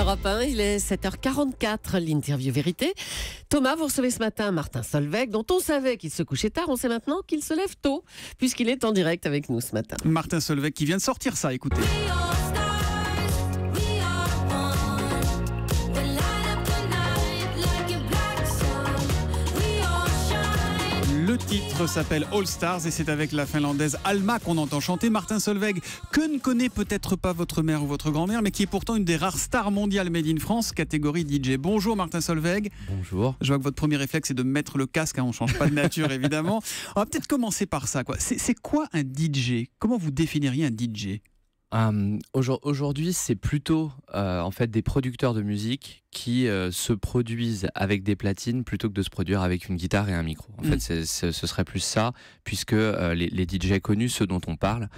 Europe il est 7h44, l'interview vérité. Thomas, vous recevez ce matin Martin Solveig, dont on savait qu'il se couchait tard, on sait maintenant qu'il se lève tôt, puisqu'il est en direct avec nous ce matin. Martin Solveig qui vient de sortir ça, écoutez. titre s'appelle All Stars et c'est avec la finlandaise Alma qu'on entend chanter Martin Solveig, que ne connaît peut-être pas votre mère ou votre grand-mère, mais qui est pourtant une des rares stars mondiales made in France, catégorie DJ. Bonjour Martin Solveig. Bonjour. Je vois que votre premier réflexe est de mettre le casque, hein, on ne change pas de nature évidemment. On va peut-être commencer par ça. C'est, quoi un DJ Comment vous définiriez un DJ Hum, aujourd'hui, c'est plutôt euh, en fait des producteurs de musique qui euh, se produisent avec des platines plutôt que de se produire avec une guitare et un micro. En mm. fait, ce serait plus ça, puisque euh, les, DJ connus, ceux dont on parle,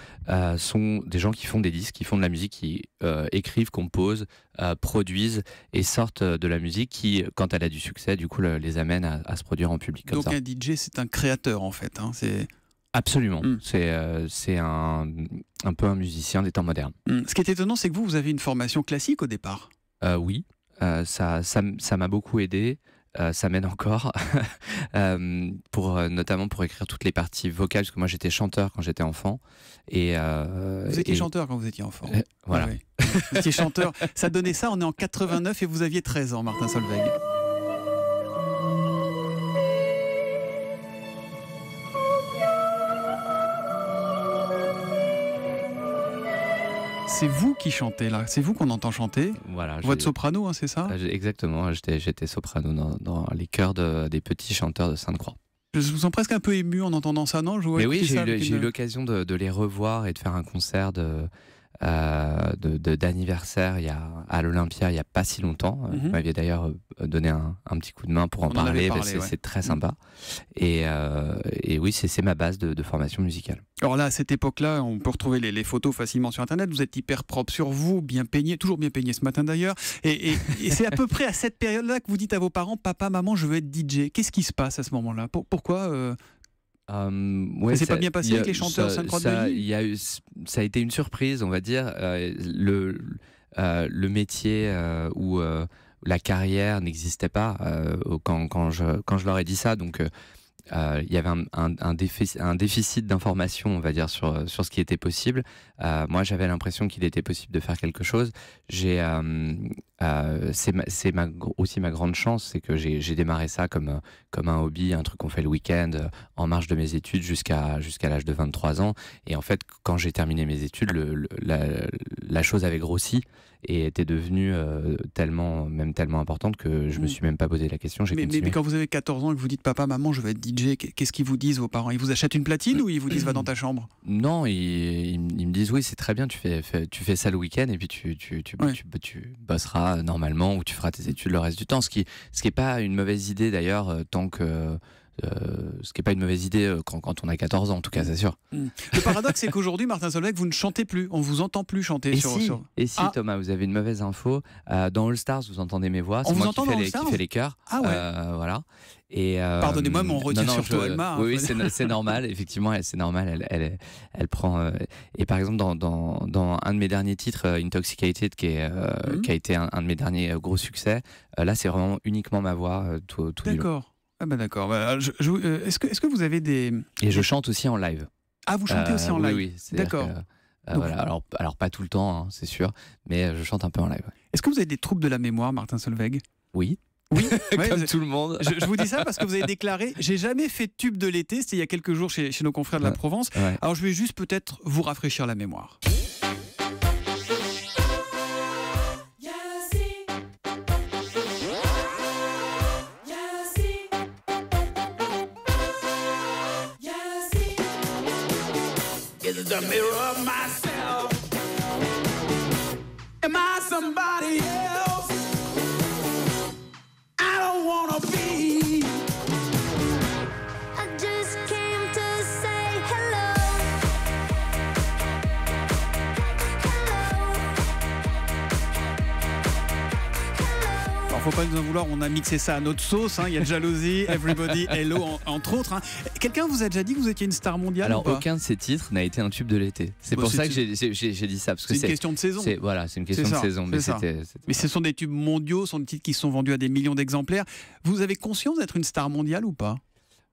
sont des gens qui font des disques, qui font de la musique, qui écrivent, composent, produisent et sortent de la musique qui, quand elle a du succès, du coup, les amène à, se produire en public. Donc un DJ, c'est un créateur en fait. Hein. c'est Absolument. Mm. C'est euh, un, peu un musicien des temps modernes. Mm. Ce qui est étonnant, c'est que vous, vous avez une formation classique au départ. Euh, oui, euh, ça m'a beaucoup aidé. ça m'aide encore, pour, notamment pour écrire toutes les parties vocales, parce que moi j'étais chanteur quand j'étais enfant. Et, vous étiez chanteur quand vous étiez enfant. voilà. Ah vous étiez chanteur. Ça donnait ça, on est en 89 et vous aviez 13 ans, Martin Solveig. c'est vous qui chantez là, c'est vous qu'on entend chanter. Voilà, Voix de soprano, hein, c'est ça ah, Exactement, j'étais soprano dans, les chœurs des petits chanteurs de Sainte-Croix. Je me sens presque un peu ému en entendant ça, non je oui, j'ai eu l'occasion de, les revoir et de faire un concert de, d'anniversaire euh, de, de, à l'Olympia il n'y a pas si longtemps. Euh, mhm. Vous m'aviez d'ailleurs euh, donné un, un, petit coup de main pour en parler, c'est très mhm. sympa. Et, et oui, c'est ma base de, formation musicale. Alors là, à cette époque-là, on peut retrouver les, photos facilement sur Internet. Vous êtes hyper propre sur vous, bien peigné, toujours bien peigné ce matin d'ailleurs. Et, et, c'est à peu près à cette période-là que vous dites à vos parents, papa, maman, je veux être DJ. Qu'est-ce qui se passe à ce moment-là Pourquoi euh, ouais, ça s'est pas bien passé avec les chanteurs ça, y a ça a été une surprise, on va dire. Euh, le, euh, le métier euh, ou la carrière n'existait pas quand, quand, je, quand je leur ai dit ça. Donc, il y avait un, un déficit d'information, on va dire, sur, sur ce qui était possible. moi, j'avais l'impression qu'il était possible de faire quelque chose. J'ai euh, c'est aussi ma grande chance, c'est que j'ai démarré ça comme, comme un hobby, un truc qu'on fait le week-end, euh, en marge de mes études jusqu'à jusqu'à l'âge de 23 ans. Et en fait, quand j'ai terminé mes études, la, chose avait grossi et était devenue euh, tellement, même tellement importante que je me mm. suis même pas posé la question. Mais, quand vous avez 14 ans et que vous dites papa, maman, je vais être DJ, qu'est-ce qu'ils vous disent vos parents Ils vous achètent une platine ou ils vous disent va dans ta chambre Non, ils, ils, me disent oui, c'est très bien, tu fais, tu fais ça le week-end et puis tu, tu, tu, tu, tu bosseras euh, normalement où tu feras tes études le reste du temps, ce qui ce qui pas une mauvaise idée d'ailleurs euh, tant que euh, euh, ce qui n'est pas une mauvaise idée euh, quand, on a 14 ans, en tout cas, c'est sûr. Hmm. Le paradoxe, c'est qu'aujourd'hui, Martin Solveig, vous ne chantez plus. On vous entend plus chanter. Et si, Et si ah. Thomas, vous avez une mauvaise info. Euh, dans All Stars, vous entendez mes voix. C'est moi qui fais, les, qui Fait les, chœurs. Ah ouais. voilà. Pardonnez-moi, mon retire non, non, surtout Oui, c'est normal, effectivement, c'est normal. Elle, elle, prend. et par exemple, dans, un de mes derniers titres, Intoxicated, qui, hmm. qui a été un, de mes derniers gros succès, là, c'est vraiment uniquement ma voix tout, tout D'accord. Ah ben d'accord. Bah, euh, est-ce que, vous avez des... Et je chante aussi en live. Ah, vous chantez aussi en euh, live Oui, oui D'accord. Euh, voilà, alors, alors, pas tout le temps, hein, c'est sûr, mais je chante un peu en live. Est-ce que vous avez des troubles de la mémoire, Martin Solveig Oui. Oui, comme tout le monde. Je, vous dis ça parce que vous avez déclaré j'ai jamais fait de tube de l'été, c'était il y a quelques jours chez, nos confrères de la Provence. Alors je vais juste peut-être vous rafraîchir la mémoire. the mirror of myself. Am I somebody else? Alors, faut pas nous en vouloir, on a mixé ça à notre sauce. Hein. Il y a Jalousie, Everybody, Hello, entre autres. Hein. Quelqu'un vous a déjà dit que vous étiez une star mondiale Alors, aucun de ces titres n'a été un tube de l'été. C'est bah, pour ça que j'ai dit ça. C'est que une question de saison. Voilà, c'est une question de saison. Mais, mais ce sont des tubes mondiaux, ce sont des titres qui sont vendus à des millions d'exemplaires. Vous avez conscience d'être une star mondiale ou pas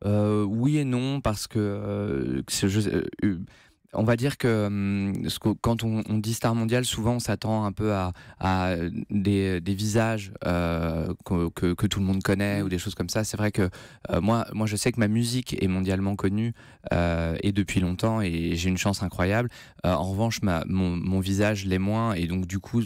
euh, oui et non parce que euh, euh, on va dire que, hum, quand on, dit star mondial, souvent on s'attend un peu à, des, visages euh, que, tout le monde connaît ou des choses comme ça. C'est vrai que euh, moi, moi, je sais que ma musique est mondialement connue euh, et depuis longtemps et j'ai une chance incroyable. en revanche, mon, visage l'est moins et donc du coup.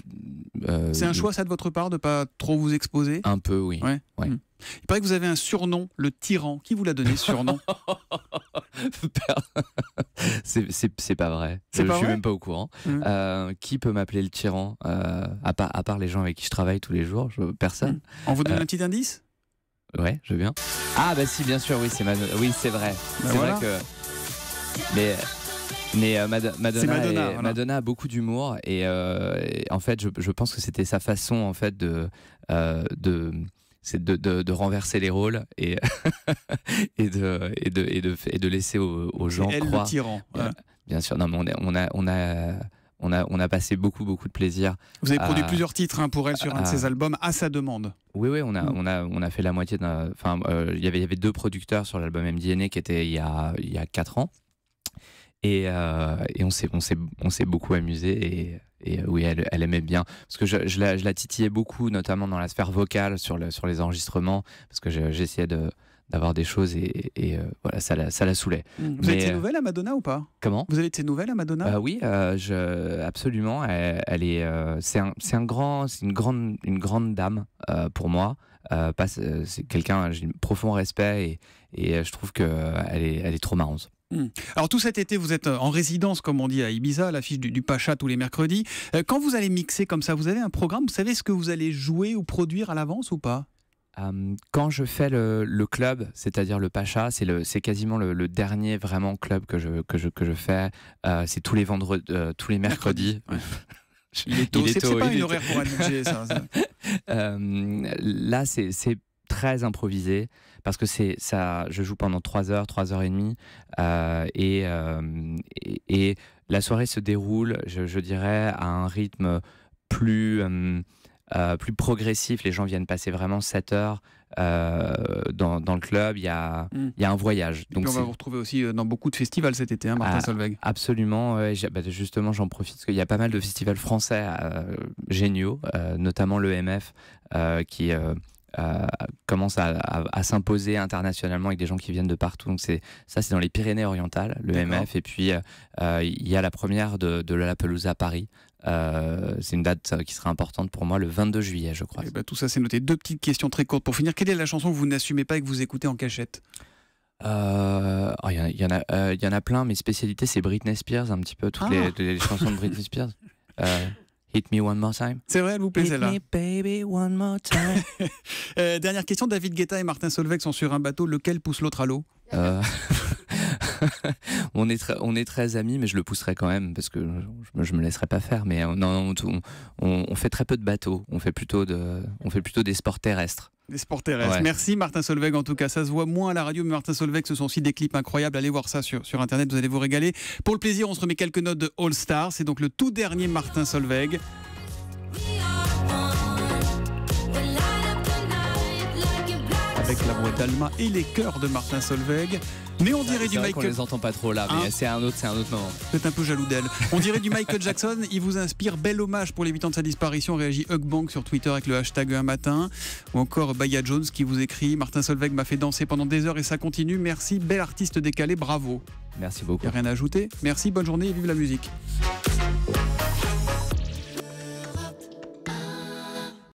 C'est un choix ça de votre part de pas trop vous exposer Un peu, oui. Mmh. Il paraît que vous avez un surnom, le tyran. Qui vous l'a donné, ce surnom C'est pas vrai. je suis même pas au courant. Mmh. Euh, qui peut m'appeler le tyran euh, à, part, les gens avec qui je travaille tous les jours Personne. Mmh. On vous donne euh, un petit indice Ouais, je viens. Ah bah si, bien sûr, oui, c'est oui, c'est vrai. Bah c'est vrai que. Mais. Mais Madonna, Madonna, a beaucoup d'humour et, en fait, je, pense que c'était sa façon en fait de, de c'est de, de, de, renverser les rôles et, et, de, et, de, et, de, et de laisser aux, gens elle croire. tyran. Bien, sûr, non, mais on, on a, on a on a, on a, passé beaucoup, beaucoup de plaisir. Vous avez produit plusieurs titres hein, pour elle sur un de ses albums, à sa demande. Oui, oui, on a, mm. on a, on a fait la moitié d'un. Enfin, euh, il y il y avait deux producteurs sur l'album MDNA qui était il y a, il y a quatre ans. Et, euh, et on s'est beaucoup amusé. Et et euh, oui, elle, aimait bien. Parce que je, je, la, titillais beaucoup, notamment dans la sphère vocale sur, le, sur les enregistrements, parce que j'essayais de d'avoir des choses et, euh, voilà, ça la, saoulait. Mmh. Vous avez euh, de à Madonna ou pas Comment Vous avez été nouvelle à Madonna Oui, je, absolument. Elle, est, c'est un, grand, c'est une grande, une grande dame pour moi. c'est quelqu'un, j'ai un profond respect et, et je trouve qu'elle est, elle est trop marrante. Hmm. Alors tout cet été, vous êtes euh, en résidence, comme on dit à Ibiza, à l'affiche du, Pacha tous les mercredis. Euh, quand vous allez mixer comme ça, vous avez un programme, vous savez ce que vous allez jouer ou produire à l'avance ou pas quand je fais le, club, c'est-à-dire le Pacha, c'est quasiment le, dernier vraiment club que je, fais. Euh, c'est tous les vendredis, tous les mercredis. Il pas une horaire pour là, c'est très improvisé parce que c'est ça. Je joue pendant trois heures, trois heures et demie, euh, euh, et, et, la soirée se déroule, je, dirais, à un rythme plus euh, plus progressif. Les gens viennent passer vraiment 7 heures. dans, le club, il y a, hmm. il y a un voyage. Donc on va vous retrouver aussi dans beaucoup de festivals cet été, hein, Martin ah, Solveig. Absolument, bah, justement j'en profite parce qu'il y a pas mal de festivals français géniaux, notamment le mf qui euh, commence à, s'imposer internationalement avec des gens qui viennent de partout. Donc c'est ça, c'est dans les Pyrénées-Orientales, le MF. Et puis euh, il y a la première de, la Pelouse à Paris. Euh, c'est une date qui sera importante pour moi, le 22 juillet, je crois. Eh ben, tout ça, c'est noté. Deux petites questions très courtes pour finir. Quelle est la chanson que vous n'assumez pas et que vous écoutez en cachette oh, il y, y, en a plein. Mes spécialités, c'est Britney Spears, un petit peu, toutes ah. les, chansons de Britney Spears. Hit Me One More Time. C'est vrai, elle vous plaît là Hit Me Baby One More Time. Euh, dernière question, David Guetta et Martin Solveig sont sur un bateau, lequel pousse l'autre à l'eau euh, on, est très, on est très amis, mais je le pousserai quand même parce que je, ne me laisserai pas faire. Mais euh, non, on, on, on, fait très peu de bateaux. On fait plutôt de, on fait plutôt des sports terrestres. Merci Martin Solveig. En tout cas, ça se voit moins à la radio, mais Martin Solveig, ce sont aussi des clips incroyables. Allez voir ça sur, sur Internet, vous allez vous régaler. Pour le plaisir, on se remet quelques notes de All Star. C'est donc le tout dernier Martin Solveig. avec la voix d'Alma et les chœurs de Martin Solveig. Mais on dirait du Michael. On les entend pas trop là, mais hein c'est un autre, c'est un autre un peu jaloux d'elle. On dirait du Michael Jackson. Il vous inspire bel hommage pour les 8 de sa disparition. Réagit Bank sur Twitter avec le hashtag un matin. Ou encore Baya Jones qui vous écrit Martin Solveig m'a fait danser pendant des heures et ça continue. Merci, bel artiste décalé, bravo. Merci beaucoup. rien à ajouter. Merci, bonne journée et vive la musique.